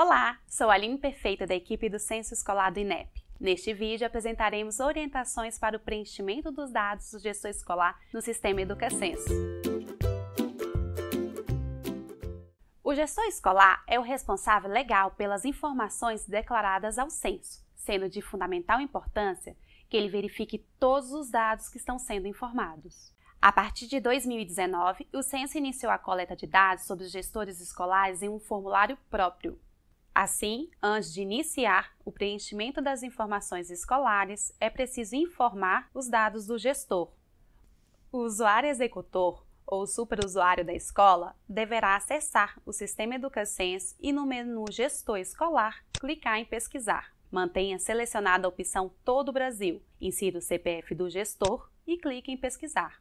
Olá, sou a Aline Perfeita da equipe do Censo Escolar do INEP. Neste vídeo apresentaremos orientações para o preenchimento dos dados do gestor escolar no sistema EducaCenso. O gestor escolar é o responsável legal pelas informações declaradas ao censo, sendo de fundamental importância que ele verifique todos os dados que estão sendo informados. A partir de 2019, o Censo iniciou a coleta de dados sobre os gestores escolares em um formulário próprio, Assim, antes de iniciar o preenchimento das informações escolares, é preciso informar os dados do gestor. O usuário executor ou superusuário da escola deverá acessar o sistema EducaSense e no menu Gestor Escolar clicar em Pesquisar. Mantenha selecionada a opção Todo Brasil, insira o CPF do gestor e clique em Pesquisar.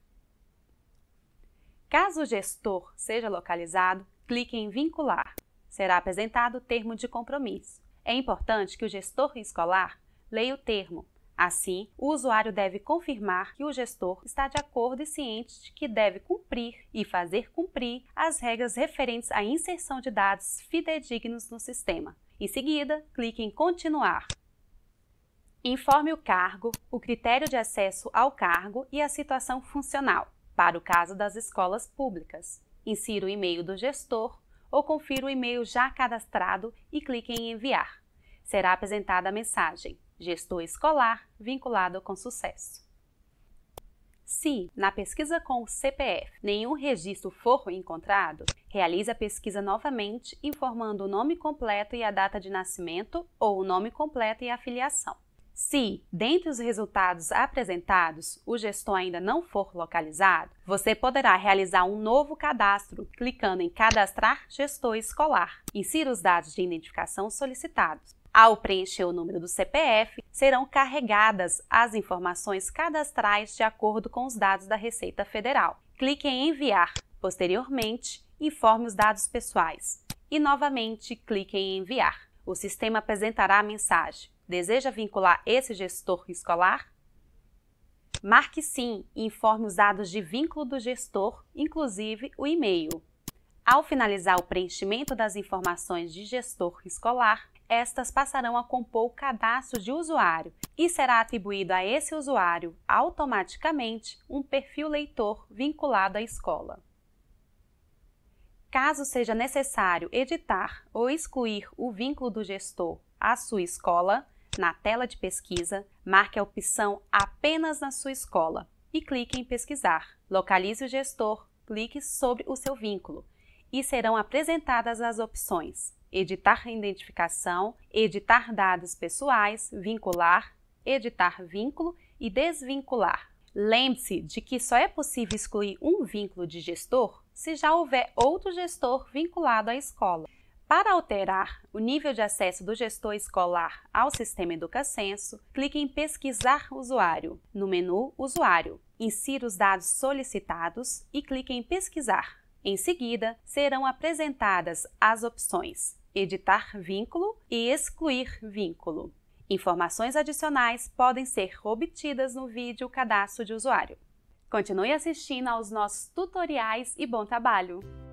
Caso o gestor seja localizado, clique em Vincular será apresentado o termo de compromisso. É importante que o gestor escolar leia o termo. Assim, o usuário deve confirmar que o gestor está de acordo e ciente de que deve cumprir e fazer cumprir as regras referentes à inserção de dados fidedignos no sistema. Em seguida, clique em Continuar. Informe o cargo, o critério de acesso ao cargo e a situação funcional, para o caso das escolas públicas. Insira o e-mail do gestor ou confira o e-mail já cadastrado e clique em enviar. Será apresentada a mensagem Gestor escolar vinculado com sucesso. Se, na pesquisa com o CPF, nenhum registro for encontrado, realize a pesquisa novamente informando o nome completo e a data de nascimento ou o nome completo e a filiação. Se, dentre os resultados apresentados, o gestor ainda não for localizado, você poderá realizar um novo cadastro clicando em Cadastrar Gestor Escolar. Insira os dados de identificação solicitados. Ao preencher o número do CPF, serão carregadas as informações cadastrais de acordo com os dados da Receita Federal. Clique em Enviar. Posteriormente, informe os dados pessoais. E novamente, clique em Enviar. O sistema apresentará a mensagem Deseja vincular esse gestor escolar? Marque sim e informe os dados de vínculo do gestor, inclusive o e-mail. Ao finalizar o preenchimento das informações de gestor escolar, estas passarão a compor o cadastro de usuário e será atribuído a esse usuário automaticamente um perfil leitor vinculado à escola. Caso seja necessário editar ou excluir o vínculo do gestor à sua escola, na tela de pesquisa, marque a opção Apenas na sua escola e clique em Pesquisar. Localize o gestor, clique sobre o seu vínculo e serão apresentadas as opções Editar identificação, Editar dados pessoais, Vincular, Editar vínculo e Desvincular. Lembre-se de que só é possível excluir um vínculo de gestor se já houver outro gestor vinculado à escola. Para alterar o nível de acesso do gestor escolar ao sistema EducaCenso, clique em Pesquisar usuário. No menu Usuário, insira os dados solicitados e clique em Pesquisar. Em seguida, serão apresentadas as opções Editar vínculo e Excluir vínculo. Informações adicionais podem ser obtidas no vídeo Cadastro de Usuário. Continue assistindo aos nossos tutoriais e bom trabalho!